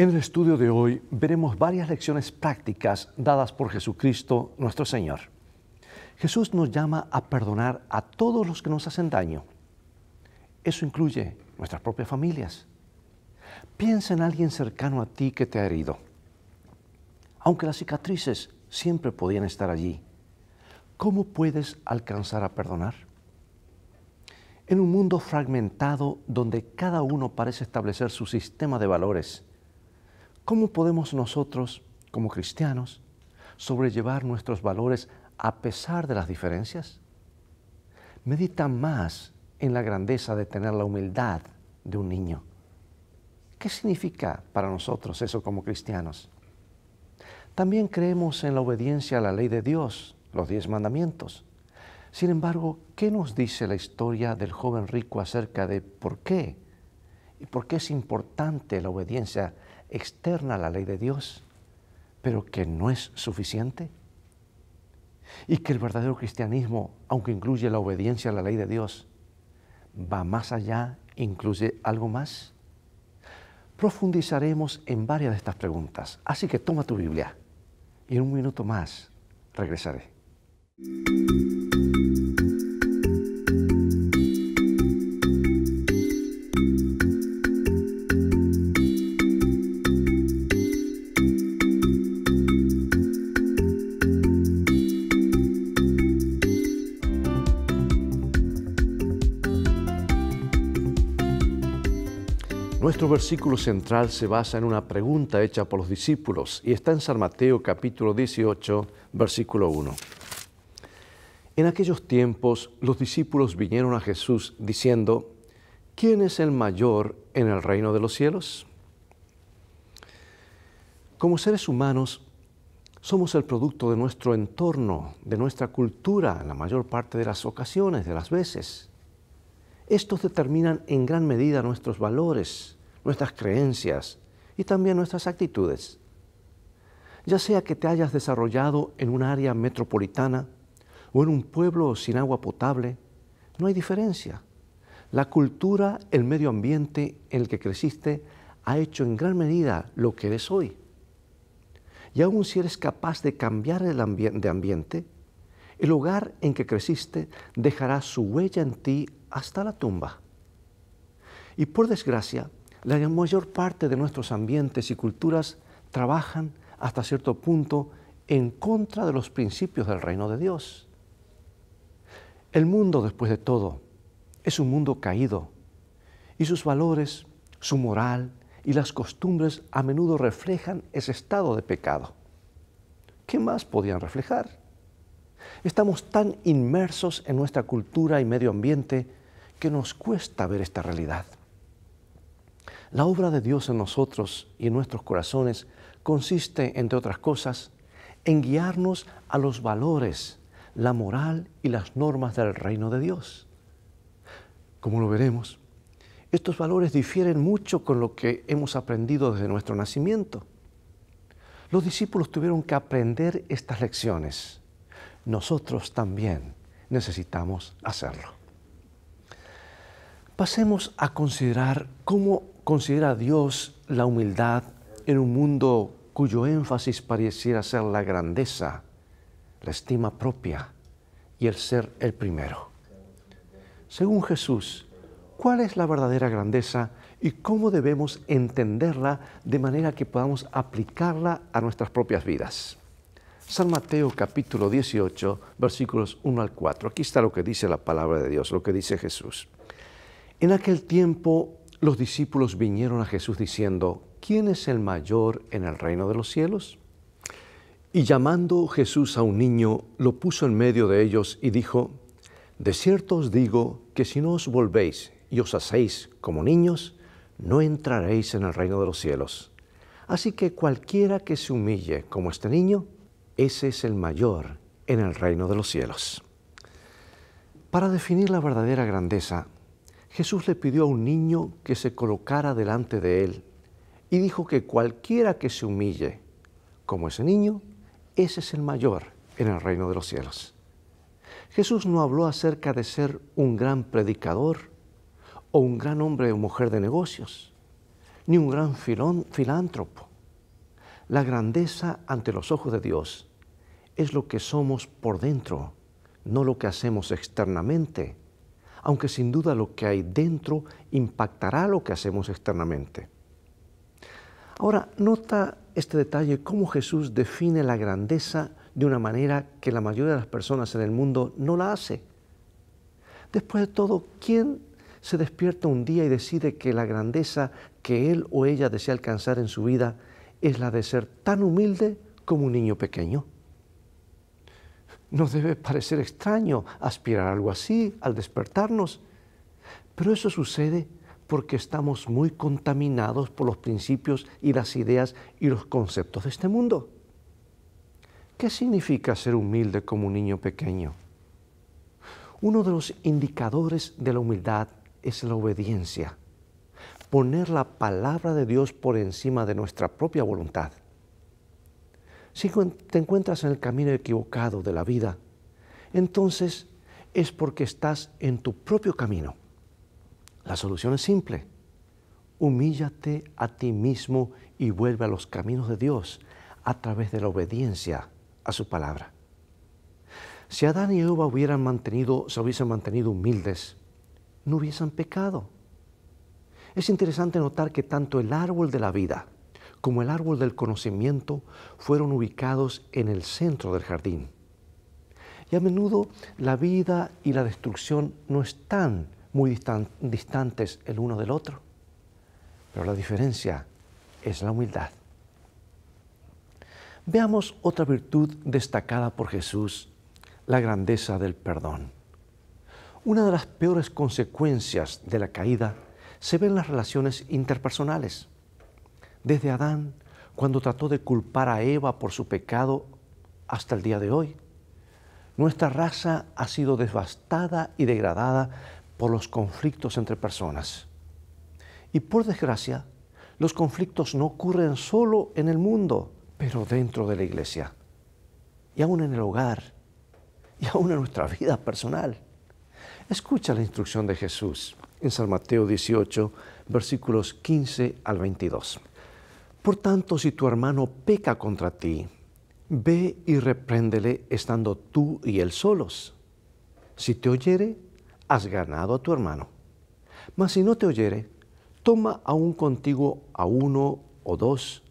En el estudio de hoy veremos varias lecciones prácticas dadas por Jesucristo nuestro Señor. Jesús nos llama a perdonar a todos los que nos hacen daño. Eso incluye nuestras propias familias. Piensa en alguien cercano a ti que te ha herido. Aunque las cicatrices siempre podían estar allí, ¿cómo puedes alcanzar a perdonar? En un mundo fragmentado donde cada uno parece establecer su sistema de valores, ¿Cómo podemos nosotros, como cristianos, sobrellevar nuestros valores a pesar de las diferencias? Medita más en la grandeza de tener la humildad de un niño. ¿Qué significa para nosotros eso como cristianos? También creemos en la obediencia a la ley de Dios, los diez mandamientos. Sin embargo, ¿qué nos dice la historia del joven rico acerca de por qué? ¿Y por qué es importante la obediencia externa a la ley de Dios, pero que no es suficiente. Y que el verdadero cristianismo, aunque incluye la obediencia a la ley de Dios, va más allá, incluye algo más. Profundizaremos en varias de estas preguntas, así que toma tu Biblia y en un minuto más regresaré. Nuestro versículo central se basa en una pregunta hecha por los discípulos y está en San Mateo capítulo 18, versículo 1. En aquellos tiempos los discípulos vinieron a Jesús diciendo, ¿quién es el mayor en el reino de los cielos? Como seres humanos, somos el producto de nuestro entorno, de nuestra cultura, en la mayor parte de las ocasiones, de las veces. Estos determinan en gran medida nuestros valores, nuestras creencias y también nuestras actitudes. Ya sea que te hayas desarrollado en un área metropolitana o en un pueblo sin agua potable, no hay diferencia. La cultura, el medio ambiente en el que creciste ha hecho en gran medida lo que eres hoy. Y aun si eres capaz de cambiar el de ambiente, el hogar en que creciste dejará su huella en ti hasta la tumba. Y por desgracia, la mayor parte de nuestros ambientes y culturas trabajan hasta cierto punto en contra de los principios del reino de Dios. El mundo, después de todo, es un mundo caído y sus valores, su moral y las costumbres a menudo reflejan ese estado de pecado. ¿Qué más podían reflejar? Estamos tan inmersos en nuestra cultura y medio ambiente que nos cuesta ver esta realidad. La obra de Dios en nosotros y en nuestros corazones consiste, entre otras cosas, en guiarnos a los valores, la moral y las normas del reino de Dios. Como lo veremos, estos valores difieren mucho con lo que hemos aprendido desde nuestro nacimiento. Los discípulos tuvieron que aprender estas lecciones. Nosotros también necesitamos hacerlo. Pasemos a considerar cómo considera Dios la humildad en un mundo cuyo énfasis pareciera ser la grandeza, la estima propia y el ser el primero. Según Jesús, ¿cuál es la verdadera grandeza y cómo debemos entenderla de manera que podamos aplicarla a nuestras propias vidas? San Mateo capítulo 18, versículos 1 al 4. Aquí está lo que dice la palabra de Dios, lo que dice Jesús. En aquel tiempo los discípulos vinieron a Jesús diciendo, ¿quién es el mayor en el reino de los cielos? Y llamando Jesús a un niño, lo puso en medio de ellos y dijo, De cierto os digo que si no os volvéis y os hacéis como niños, no entraréis en el reino de los cielos. Así que cualquiera que se humille como este niño, ese es el mayor en el reino de los cielos. Para definir la verdadera grandeza, Jesús le pidió a un niño que se colocara delante de él y dijo que cualquiera que se humille como ese niño, ese es el mayor en el reino de los cielos. Jesús no habló acerca de ser un gran predicador o un gran hombre o mujer de negocios, ni un gran filón, filántropo. La grandeza ante los ojos de Dios es lo que somos por dentro, no lo que hacemos externamente aunque sin duda lo que hay dentro impactará lo que hacemos externamente. Ahora, nota este detalle, cómo Jesús define la grandeza de una manera que la mayoría de las personas en el mundo no la hace. Después de todo, ¿quién se despierta un día y decide que la grandeza que él o ella desea alcanzar en su vida es la de ser tan humilde como un niño pequeño? Nos debe parecer extraño aspirar algo así al despertarnos, pero eso sucede porque estamos muy contaminados por los principios y las ideas y los conceptos de este mundo. ¿Qué significa ser humilde como un niño pequeño? Uno de los indicadores de la humildad es la obediencia, poner la palabra de Dios por encima de nuestra propia voluntad. Si te encuentras en el camino equivocado de la vida, entonces es porque estás en tu propio camino. La solución es simple. Humíllate a ti mismo y vuelve a los caminos de Dios a través de la obediencia a su palabra. Si Adán y Eva hubieran mantenido, se hubiesen mantenido humildes, no hubiesen pecado. Es interesante notar que tanto el árbol de la vida como el árbol del conocimiento, fueron ubicados en el centro del jardín. Y a menudo la vida y la destrucción no están muy distantes el uno del otro, pero la diferencia es la humildad. Veamos otra virtud destacada por Jesús, la grandeza del perdón. Una de las peores consecuencias de la caída se ve en las relaciones interpersonales desde Adán, cuando trató de culpar a Eva por su pecado, hasta el día de hoy. Nuestra raza ha sido devastada y degradada por los conflictos entre personas. Y por desgracia, los conflictos no ocurren solo en el mundo, pero dentro de la iglesia, y aún en el hogar, y aún en nuestra vida personal. Escucha la instrucción de Jesús en San Mateo 18, versículos 15 al 22. Por tanto, si tu hermano peca contra ti, ve y repréndele estando tú y él solos. Si te oyere, has ganado a tu hermano. Mas si no te oyere, toma aún contigo a uno o dos,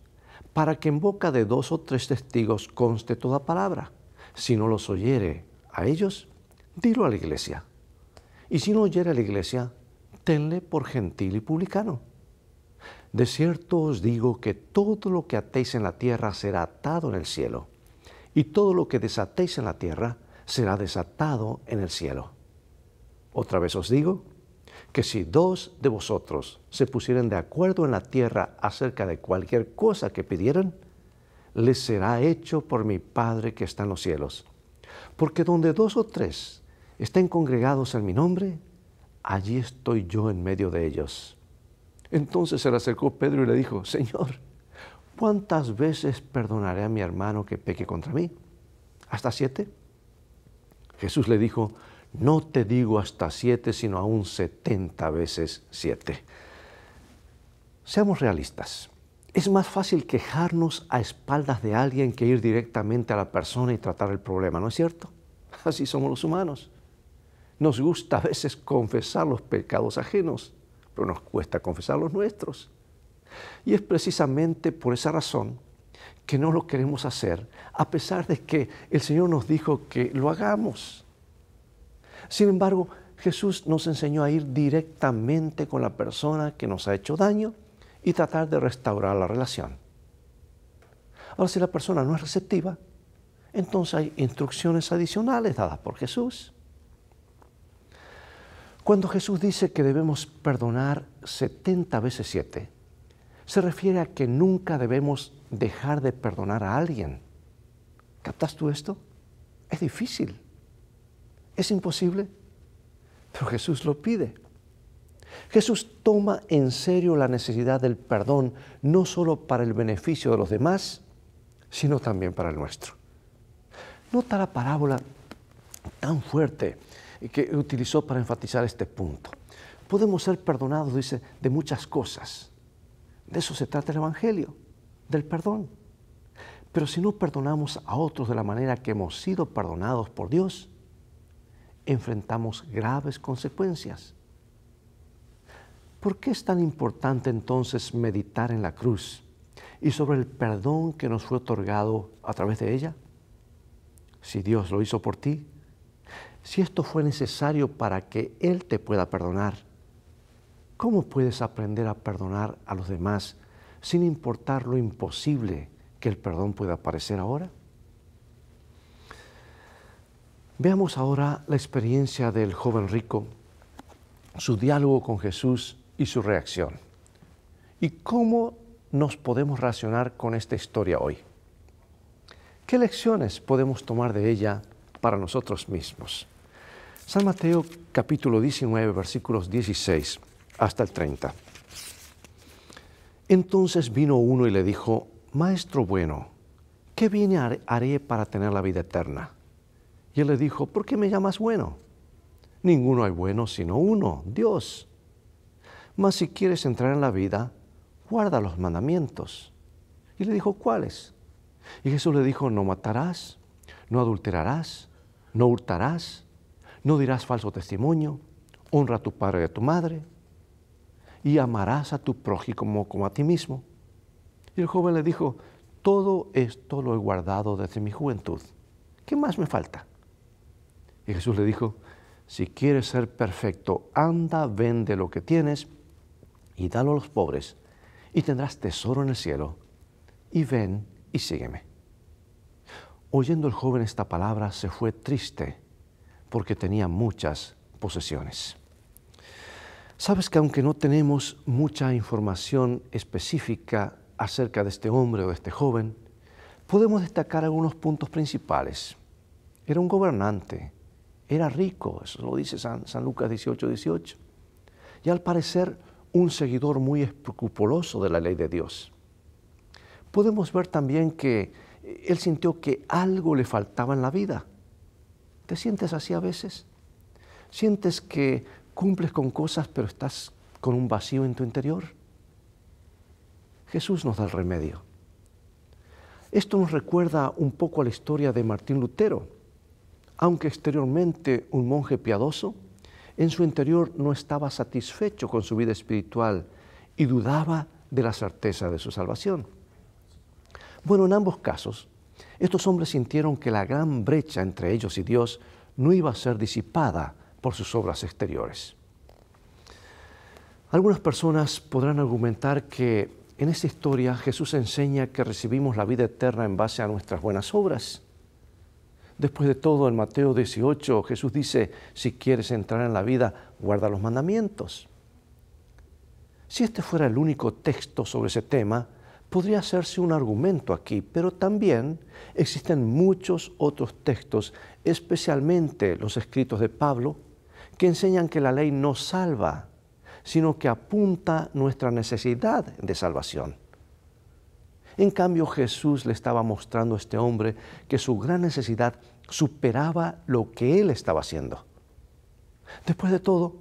para que en boca de dos o tres testigos conste toda palabra. Si no los oyere a ellos, dilo a la iglesia. Y si no oyere a la iglesia, tenle por gentil y publicano. De cierto os digo que todo lo que atéis en la tierra será atado en el cielo, y todo lo que desatéis en la tierra será desatado en el cielo. Otra vez os digo que si dos de vosotros se pusieren de acuerdo en la tierra acerca de cualquier cosa que pidieran, les será hecho por mi Padre que está en los cielos. Porque donde dos o tres estén congregados en mi nombre, allí estoy yo en medio de ellos. Entonces se le acercó Pedro y le dijo, Señor, ¿cuántas veces perdonaré a mi hermano que peque contra mí? ¿Hasta siete? Jesús le dijo, no te digo hasta siete, sino aún setenta veces siete. Seamos realistas. Es más fácil quejarnos a espaldas de alguien que ir directamente a la persona y tratar el problema, ¿no es cierto? Así somos los humanos. Nos gusta a veces confesar los pecados ajenos nos cuesta confesar los nuestros. Y es precisamente por esa razón que no lo queremos hacer, a pesar de que el Señor nos dijo que lo hagamos. Sin embargo, Jesús nos enseñó a ir directamente con la persona que nos ha hecho daño y tratar de restaurar la relación. Ahora, si la persona no es receptiva, entonces hay instrucciones adicionales dadas por Jesús. Cuando Jesús dice que debemos perdonar 70 veces 7, se refiere a que nunca debemos dejar de perdonar a alguien. ¿Captas tú esto? Es difícil. Es imposible. Pero Jesús lo pide. Jesús toma en serio la necesidad del perdón, no solo para el beneficio de los demás, sino también para el nuestro. Nota la parábola tan fuerte y que utilizó para enfatizar este punto. Podemos ser perdonados, dice, de muchas cosas. De eso se trata el Evangelio, del perdón. Pero si no perdonamos a otros de la manera que hemos sido perdonados por Dios, enfrentamos graves consecuencias. ¿Por qué es tan importante entonces meditar en la cruz y sobre el perdón que nos fue otorgado a través de ella? Si Dios lo hizo por ti, si esto fue necesario para que Él te pueda perdonar, ¿cómo puedes aprender a perdonar a los demás sin importar lo imposible que el perdón pueda parecer ahora? Veamos ahora la experiencia del joven rico, su diálogo con Jesús y su reacción. ¿Y cómo nos podemos relacionar con esta historia hoy? ¿Qué lecciones podemos tomar de ella para nosotros mismos. San Mateo capítulo 19, versículos 16 hasta el 30. Entonces vino uno y le dijo, Maestro bueno, ¿qué bien haré para tener la vida eterna? Y él le dijo, ¿por qué me llamas bueno? Ninguno hay bueno sino uno, Dios. Mas si quieres entrar en la vida, guarda los mandamientos. Y le dijo, ¿cuáles? Y Jesús le dijo, no matarás, no adulterarás, no hurtarás, no dirás falso testimonio, honra a tu padre y a tu madre, y amarás a tu prójimo como, a ti mismo. Y el joven le dijo, todo esto lo he guardado desde mi juventud. ¿Qué más me falta? Y Jesús le dijo, si quieres ser perfecto, anda, vende lo que tienes y dalo a los pobres, y tendrás tesoro en el cielo. Y ven y sígueme. Oyendo el joven esta palabra, se fue triste porque tenía muchas posesiones. Sabes que aunque no tenemos mucha información específica acerca de este hombre o de este joven, podemos destacar algunos puntos principales. Era un gobernante, era rico, eso lo dice San, Lucas 18, 18, y al parecer un seguidor muy escrupuloso de la ley de Dios. Podemos ver también que él sintió que algo le faltaba en la vida. ¿Te sientes así a veces? ¿Sientes que cumples con cosas pero estás con un vacío en tu interior? Jesús nos da el remedio. Esto nos recuerda un poco a la historia de Martín Lutero. Aunque exteriormente un monje piadoso, en su interior no estaba satisfecho con su vida espiritual y dudaba de la certeza de su salvación. Bueno, en ambos casos, estos hombres sintieron que la gran brecha entre ellos y Dios no iba a ser disipada por sus obras exteriores. Algunas personas podrán argumentar que en esta historia Jesús enseña que recibimos la vida eterna en base a nuestras buenas obras. Después de todo, en Mateo 18 Jesús dice, si quieres entrar en la vida, guarda los mandamientos. Si este fuera el único texto sobre ese tema, podría hacerse un argumento aquí, pero también existen muchos otros textos, especialmente los escritos de Pablo, que enseñan que la ley no salva, sino que apunta nuestra necesidad de salvación. En cambio, Jesús le estaba mostrando a este hombre que su gran necesidad superaba lo que él estaba haciendo. Después de todo,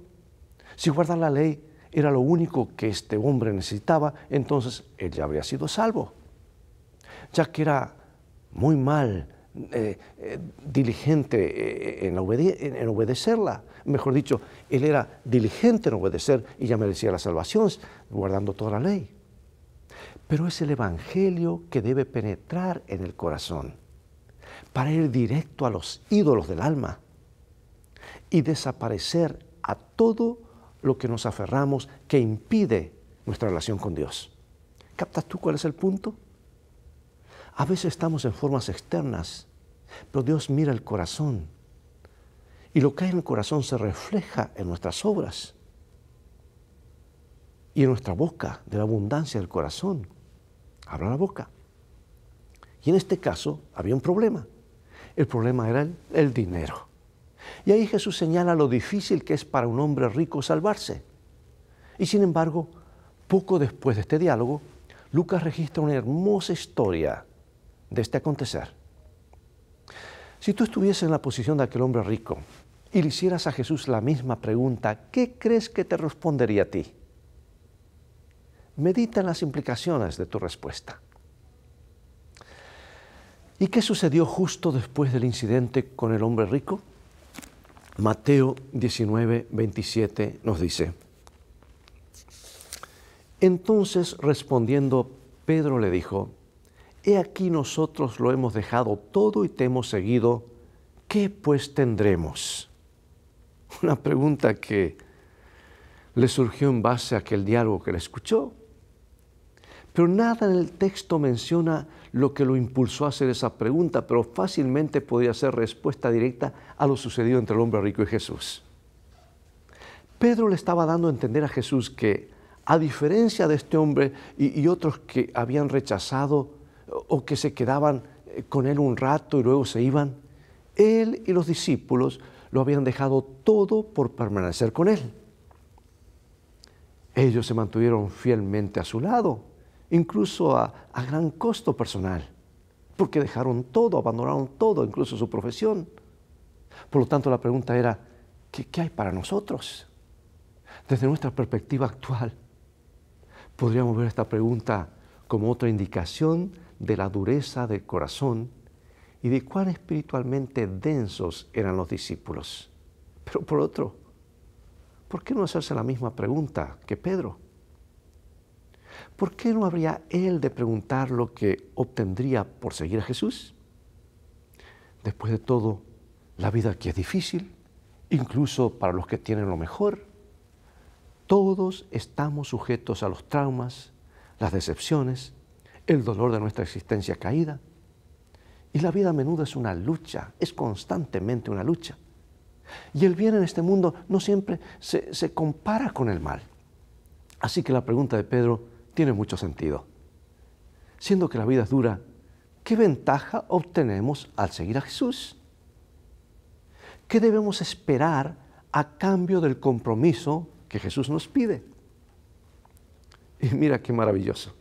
si guardan la ley, era lo único que este hombre necesitaba, entonces él ya habría sido salvo, ya que era muy mal eh, eh, diligente eh, en, en, obedecerla. Mejor dicho, él era diligente en obedecer y ya merecía la salvación, guardando toda la ley. Pero es el Evangelio que debe penetrar en el corazón para ir directo a los ídolos del alma y desaparecer a todo lo que nos aferramos, que impide nuestra relación con Dios. ¿Captas tú cuál es el punto? A veces estamos en formas externas, pero Dios mira el corazón. Y lo que hay en el corazón se refleja en nuestras obras y en nuestra boca, de la abundancia del corazón. Habla la boca. Y en este caso había un problema. El problema era el dinero. Y ahí Jesús señala lo difícil que es para un hombre rico salvarse. Y sin embargo, poco después de este diálogo, Lucas registra una hermosa historia de este acontecer. Si tú estuvieses en la posición de aquel hombre rico y le hicieras a Jesús la misma pregunta, ¿qué crees que te respondería a ti? Medita en las implicaciones de tu respuesta. ¿Y qué sucedió justo después del incidente con el hombre rico? Mateo 19, 27 nos dice, entonces respondiendo Pedro le dijo, He aquí nosotros lo hemos dejado todo y te hemos seguido, ¿qué pues tendremos? Una pregunta que le surgió en base a aquel diálogo que le escuchó. Pero nada en el texto menciona lo que lo impulsó a hacer esa pregunta, pero fácilmente podía ser respuesta directa a lo sucedido entre el hombre rico y Jesús. Pedro le estaba dando a entender a Jesús que, a diferencia de este hombre y, y otros que habían rechazado o que se quedaban eh, con él un rato y luego se iban, él y los discípulos lo habían dejado todo por permanecer con él. Ellos se mantuvieron fielmente a su lado incluso a, gran costo personal, porque dejaron todo, abandonaron todo, incluso su profesión. Por lo tanto, la pregunta era, qué hay para nosotros? Desde nuestra perspectiva actual, podríamos ver esta pregunta como otra indicación de la dureza del corazón y de cuán espiritualmente densos eran los discípulos. Pero por otro, ¿por qué no hacerse la misma pregunta que Pedro? ¿por qué no habría él de preguntar lo que obtendría por seguir a Jesús? Después de todo, la vida aquí es difícil, incluso para los que tienen lo mejor. Todos estamos sujetos a los traumas, las decepciones, el dolor de nuestra existencia caída. Y la vida a menudo es una lucha, es constantemente una lucha. Y el bien en este mundo no siempre se, se compara con el mal. Así que la pregunta de Pedro tiene mucho sentido. Siendo que la vida es dura, ¿qué ventaja obtenemos al seguir a Jesús? ¿Qué debemos esperar a cambio del compromiso que Jesús nos pide? Y mira qué maravilloso.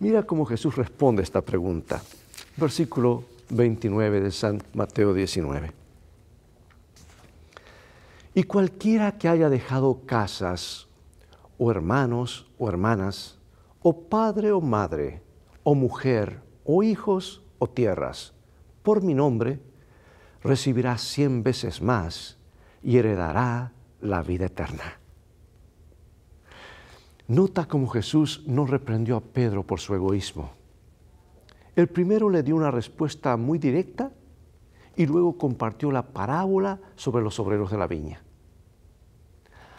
Mira cómo Jesús responde a esta pregunta. Versículo 29 de San Mateo 19. Y cualquiera que haya dejado casas, o hermanos, o hermanas, o padre o madre, o mujer, o hijos o tierras, por mi nombre, recibirá cien veces más y heredará la vida eterna. Nota cómo Jesús no reprendió a Pedro por su egoísmo. El primero le dio una respuesta muy directa y luego compartió la parábola sobre los obreros de la viña.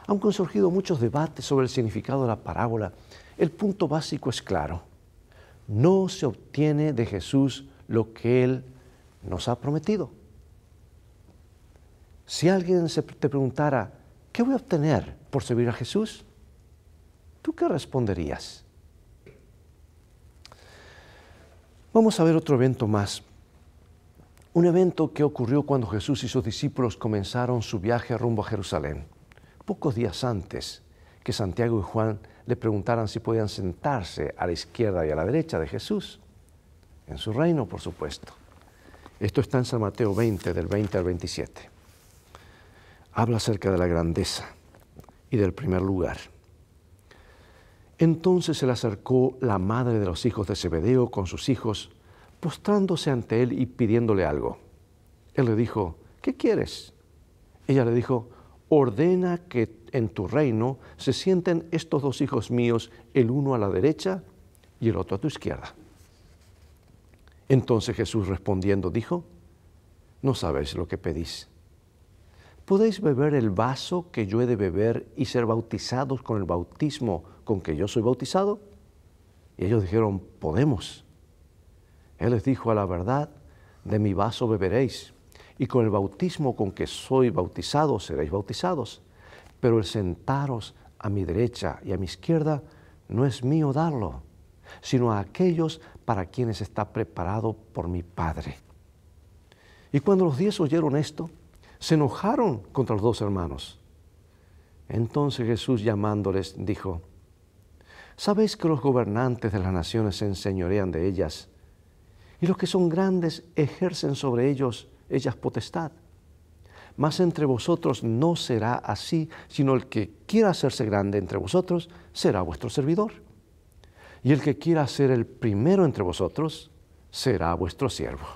Aunque han surgido muchos debates sobre el significado de la parábola, el punto básico es claro. No se obtiene de Jesús lo que Él nos ha prometido. Si alguien se te preguntara, ¿qué voy a obtener por servir a Jesús? ¿Tú qué responderías? Vamos a ver otro evento más. Un evento que ocurrió cuando Jesús y sus discípulos comenzaron su viaje rumbo a Jerusalén, pocos días antes que Santiago y Juan le preguntaran si podían sentarse a la izquierda y a la derecha de Jesús, en su reino, por supuesto. Esto está en San Mateo 20, del 20 al 27. Habla acerca de la grandeza y del primer lugar. Entonces se le acercó la madre de los hijos de Zebedeo con sus hijos, postrándose ante él y pidiéndole algo. Él le dijo, ¿qué quieres? Ella le dijo, ordena que en tu reino se sienten estos dos hijos míos, el uno a la derecha y el otro a tu izquierda. Entonces Jesús respondiendo dijo, no sabéis lo que pedís. ¿Podéis beber el vaso que yo he de beber y ser bautizados con el bautismo con que yo soy bautizado? Y ellos dijeron, podemos. Él les dijo, a la verdad, de mi vaso beberéis y con el bautismo con que soy bautizado seréis bautizados. Pero el sentaros a mi derecha y a mi izquierda no es mío darlo, sino a aquellos para quienes está preparado por mi Padre. Y cuando los diez oyeron esto, se enojaron contra los dos hermanos. Entonces Jesús llamándoles dijo, ¿sabéis que los gobernantes de las naciones se enseñorean de ellas? Y los que son grandes ejercen sobre ellos ellas potestad. Mas entre vosotros no será así, sino el que quiera hacerse grande entre vosotros será vuestro servidor. Y el que quiera ser el primero entre vosotros será vuestro siervo.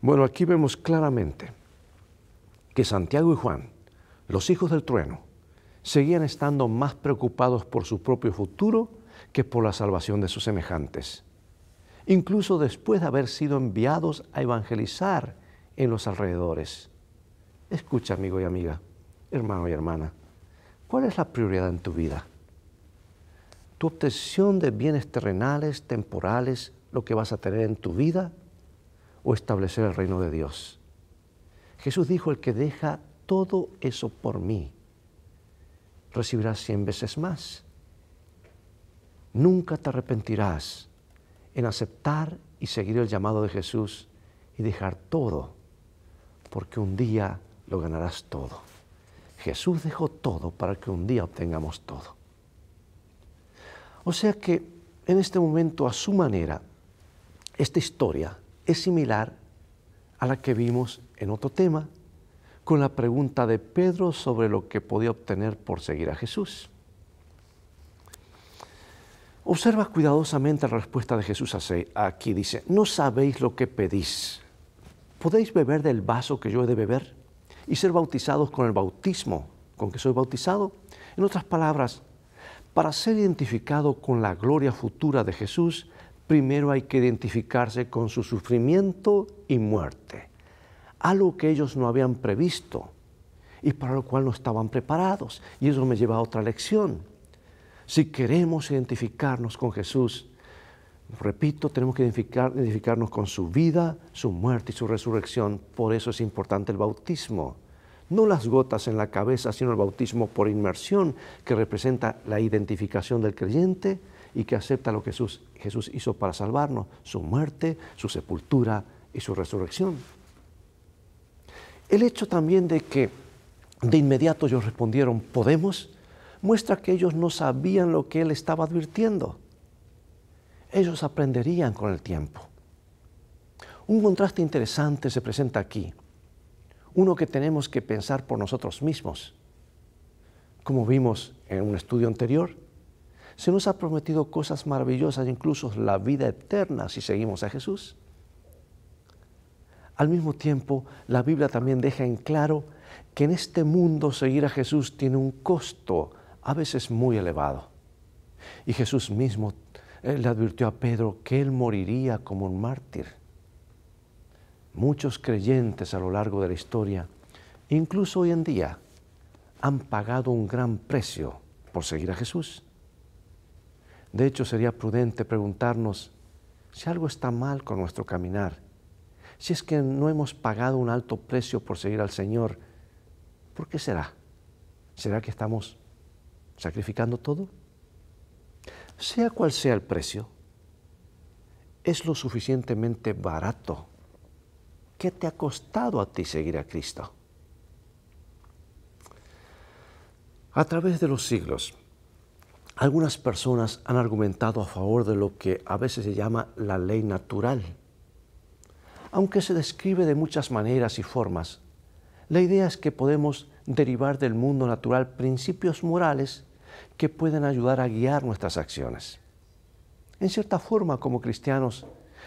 Bueno, aquí vemos claramente que Santiago y Juan, los hijos del trueno, seguían estando más preocupados por su propio futuro que por la salvación de sus semejantes incluso después de haber sido enviados a evangelizar en los alrededores. Escucha, amigo y amiga, hermano y hermana, ¿cuál es la prioridad en tu vida? ¿Tu obtención de bienes terrenales, temporales, lo que vas a tener en tu vida? ¿O establecer el reino de Dios? Jesús dijo, el que deja todo eso por mí, recibirá cien veces más. Nunca te arrepentirás en aceptar y seguir el llamado de Jesús y dejar todo, porque un día lo ganarás todo. Jesús dejó todo para que un día obtengamos todo. O sea que en este momento, a su manera, esta historia es similar a la que vimos en otro tema, con la pregunta de Pedro sobre lo que podía obtener por seguir a Jesús. Observa cuidadosamente la respuesta de Jesús aquí. Dice, no sabéis lo que pedís. ¿Podéis beber del vaso que yo he de beber y ser bautizados con el bautismo con que soy bautizado? En otras palabras, para ser identificado con la gloria futura de Jesús, primero hay que identificarse con su sufrimiento y muerte, algo que ellos no habían previsto y para lo cual no estaban preparados. Y eso me lleva a otra lección. Si queremos identificarnos con Jesús, repito, tenemos que identificarnos con su vida, su muerte y su resurrección. Por eso es importante el bautismo. No las gotas en la cabeza, sino el bautismo por inmersión, que representa la identificación del creyente y que acepta lo que Jesús, Jesús hizo para salvarnos, su muerte, su sepultura y su resurrección. El hecho también de que de inmediato ellos respondieron, ¿podemos? muestra que ellos no sabían lo que él estaba advirtiendo. Ellos aprenderían con el tiempo. Un contraste interesante se presenta aquí, uno que tenemos que pensar por nosotros mismos. Como vimos en un estudio anterior, se nos ha prometido cosas maravillosas, incluso la vida eterna si seguimos a Jesús. Al mismo tiempo, la Biblia también deja en claro que en este mundo seguir a Jesús tiene un costo a veces muy elevado. Y Jesús mismo le advirtió a Pedro que él moriría como un mártir. Muchos creyentes a lo largo de la historia, incluso hoy en día, han pagado un gran precio por seguir a Jesús. De hecho, sería prudente preguntarnos si algo está mal con nuestro caminar, si es que no hemos pagado un alto precio por seguir al Señor, ¿por qué será? ¿Será que estamos sacrificando todo, sea cual sea el precio, es lo suficientemente barato. que te ha costado a ti seguir a Cristo? A través de los siglos, algunas personas han argumentado a favor de lo que a veces se llama la ley natural. Aunque se describe de muchas maneras y formas, la idea es que podemos derivar del mundo natural principios morales que pueden ayudar a guiar nuestras acciones. En cierta forma, como cristianos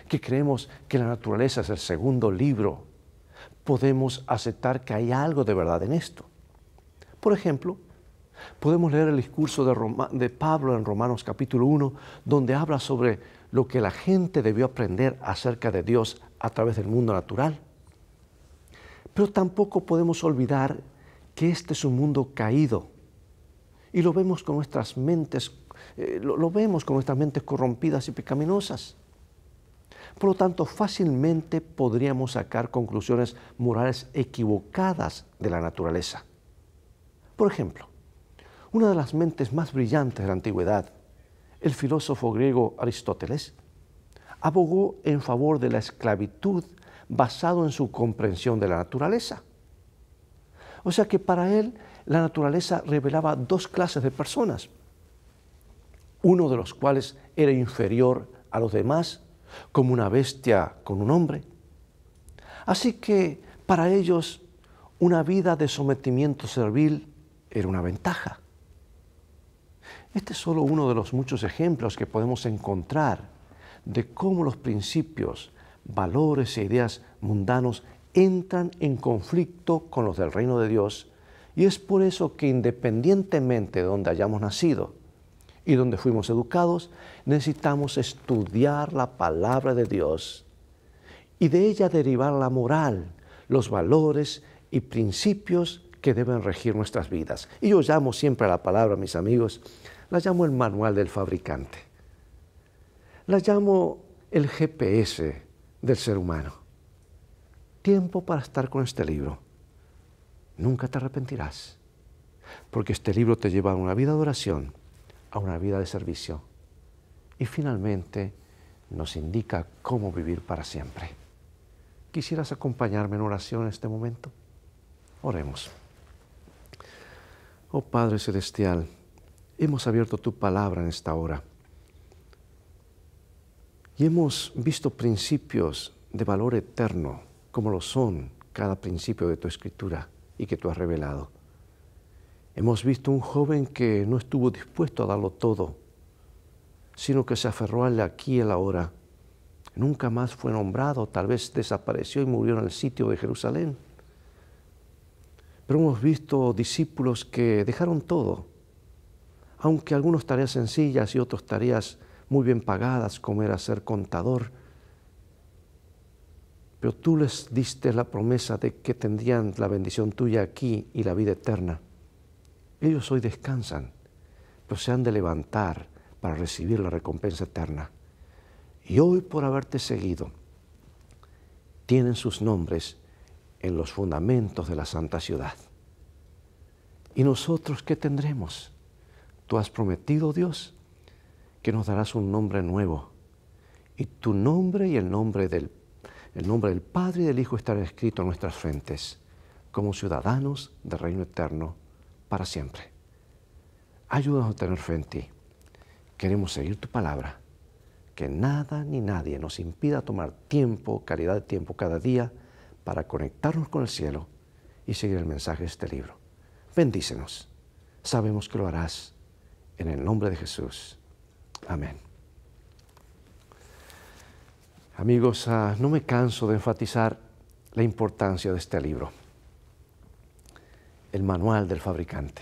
que creemos que la naturaleza es el segundo libro, podemos aceptar que hay algo de verdad en esto. Por ejemplo, podemos leer el discurso de, de Pablo en Romanos capítulo 1, donde habla sobre lo que la gente debió aprender acerca de Dios a través del mundo natural. Pero tampoco podemos olvidar que este es un mundo caído. Y lo vemos con nuestras mentes, eh, lo vemos con nuestras mentes corrompidas y pecaminosas. Por lo tanto, fácilmente podríamos sacar conclusiones morales equivocadas de la naturaleza. Por ejemplo, una de las mentes más brillantes de la antigüedad, el filósofo griego Aristóteles, abogó en favor de la esclavitud basado en su comprensión de la naturaleza. O sea que para él la naturaleza revelaba dos clases de personas, uno de los cuales era inferior a los demás, como una bestia con un hombre. Así que para ellos una vida de sometimiento servil era una ventaja. Este es solo uno de los muchos ejemplos que podemos encontrar de cómo los principios, valores e ideas mundanos entran en conflicto con los del reino de Dios y es por eso que independientemente de donde hayamos nacido y donde fuimos educados, necesitamos estudiar la palabra de Dios y de ella derivar la moral, los valores y principios que deben regir nuestras vidas. Y yo llamo siempre a la palabra, mis amigos, la llamo el manual del fabricante, la llamo el GPS del ser humano tiempo para estar con este libro. Nunca te arrepentirás, porque este libro te lleva a una vida de oración, a una vida de servicio y finalmente nos indica cómo vivir para siempre. ¿Quisieras acompañarme en oración en este momento? Oremos. Oh Padre Celestial, hemos abierto tu palabra en esta hora y hemos visto principios de valor eterno como lo son cada principio de tu escritura y que tú has revelado. Hemos visto un joven que no estuvo dispuesto a darlo todo, sino que se aferró al aquí y al ahora. Nunca más fue nombrado, tal vez desapareció y murió en el sitio de Jerusalén. Pero hemos visto discípulos que dejaron todo, aunque algunas tareas sencillas y otras tareas muy bien pagadas, como era ser contador, pero tú les diste la promesa de que tendrían la bendición tuya aquí y la vida eterna. Ellos hoy descansan, pero se han de levantar para recibir la recompensa eterna. Y hoy por haberte seguido, tienen sus nombres en los fundamentos de la santa ciudad. ¿Y nosotros qué tendremos? Tú has prometido, Dios, que nos darás un nombre nuevo. Y tu nombre y el nombre del el nombre del Padre y del Hijo estará escrito en nuestras frentes, como ciudadanos del reino eterno, para siempre. Ayúdanos a tener fe en ti. Queremos seguir tu palabra. Que nada ni nadie nos impida tomar tiempo, calidad de tiempo cada día, para conectarnos con el cielo y seguir el mensaje de este libro. Bendícenos. Sabemos que lo harás. En el nombre de Jesús. Amén. Amigos, ah, no me canso de enfatizar la importancia de este libro, el manual del fabricante.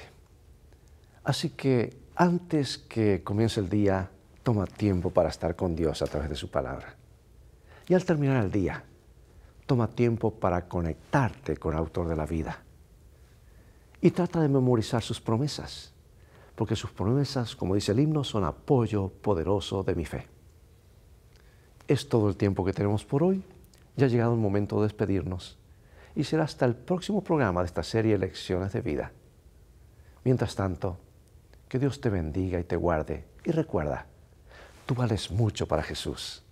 Así que antes que comience el día, toma tiempo para estar con Dios a través de su palabra. Y al terminar el día, toma tiempo para conectarte con el autor de la vida. Y trata de memorizar sus promesas, porque sus promesas, como dice el himno, son apoyo poderoso de mi fe. Es todo el tiempo que tenemos por hoy. Ya ha llegado el momento de despedirnos y será hasta el próximo programa de esta serie Lecciones de Vida. Mientras tanto, que Dios te bendiga y te guarde y recuerda, tú vales mucho para Jesús.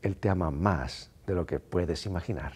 Él te ama más de lo que puedes imaginar.